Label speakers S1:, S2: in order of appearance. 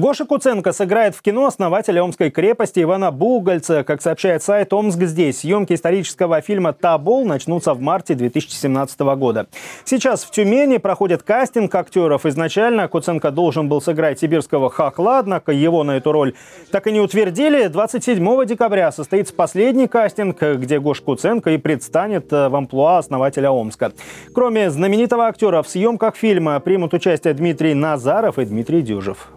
S1: Гоша Куценко сыграет в кино основателя Омской крепости Ивана Бугольца. Как сообщает сайт «Омск здесь», съемки исторического фильма «Табол» начнутся в марте 2017 года. Сейчас в Тюмени проходит кастинг актеров. Изначально Куценко должен был сыграть сибирского хохла, однако его на эту роль так и не утвердили. 27 декабря состоится последний кастинг, где Гоша Куценко и предстанет э, в амплуа основателя Омска. Кроме знаменитого актера в съемках фильма примут участие Дмитрий Назаров и Дмитрий Дюжев.